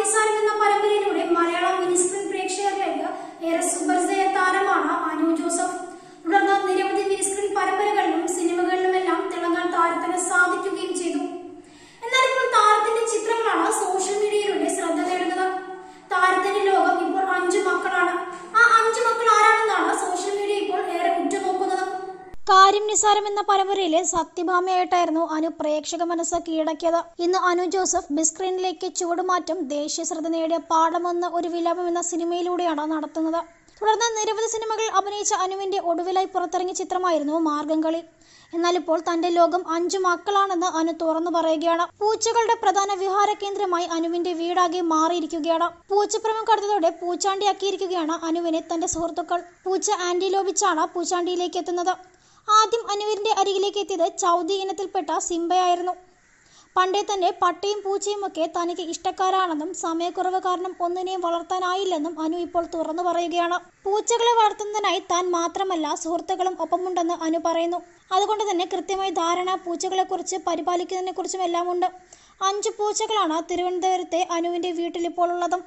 പോലീസാരി എന്ന പരമ്പരയിലൂടെ മലയാളം മിനിസ്ക്രീൻ പ്രേക്ഷകരിലേക്ക് ഏറെ സുപരിചയ താരമാണ് അനു ജോസഫ് കാര്യം നിസാരം എന്ന പരമ്പരയിലെ സത്യഭാമയായിട്ടായിരുന്നു അനു പ്രേക്ഷക മനസ്സ് കീഴടക്കിയത് ഇന്ന് അനു ജോസഫ് ബിസ്ക്രീനിലേക്ക് ചുവടുമാറ്റം ദേശീയ ശ്രദ്ധ നേടിയ പാഠമെന്ന ഒരു വിലാപം എന്ന സിനിമയിലൂടെയാണ് നടത്തുന്നത് തുടർന്ന് നിരവധി സിനിമകളിൽ അഭിനയിച്ച അനുവിന്റെ ഒടുവിലായി പുറത്തിറങ്ങിയ ചിത്രമായിരുന്നു മാർഗംകളി എന്നാൽ ഇപ്പോൾ തന്റെ ലോകം അഞ്ചു മക്കളാണെന്ന് അനു തുറന്നു പറയുകയാണ് പൂച്ചകളുടെ പ്രധാന വിഹാര കേന്ദ്രമായി അനുവിന്റെ വീടാകെ മാറിയിരിക്കുകയാണ് പൂച്ചപ്രമം കടുത്തതോടെ പൂച്ചാണ്ടിയാക്കിയിരിക്കുകയാണ് അനുവിനെ തന്റെ സുഹൃത്തുക്കൾ പൂച്ച ആന്റിലോപിച്ചാണ് പൂച്ചാണ്ടിയിലേക്ക് എത്തുന്നത് ആദ്യം അനുവിൻ്റെ അരികിലേക്ക് എത്തിയത് ചൗതി ഇനത്തിൽപ്പെട്ട സിംബയായിരുന്നു പണ്ടേ തന്നെ പട്ടയും പൂച്ചയും ഒക്കെ തനിക്ക് ഇഷ്ടക്കാരാണെന്നും സമയക്കുറവ് കാരണം ഒന്നിനെയും വളർത്താനായില്ലെന്നും അനു ഇപ്പോൾ തുറന്നു പറയുകയാണ് പൂച്ചകളെ വളർത്തുന്നതിനായി താൻ മാത്രമല്ല സുഹൃത്തുക്കളും ഒപ്പമുണ്ടെന്ന് അനു പറയുന്നു അതുകൊണ്ട് തന്നെ കൃത്യമായി ധാരണ പൂച്ചകളെക്കുറിച്ച് പരിപാലിക്കുന്നതിനെക്കുറിച്ചും എല്ലാമുണ്ട് അഞ്ച് പൂച്ചകളാണ് തിരുവനന്തപുരത്തെ അനുവിൻ്റെ വീട്ടിലിപ്പോൾ ഉള്ളതും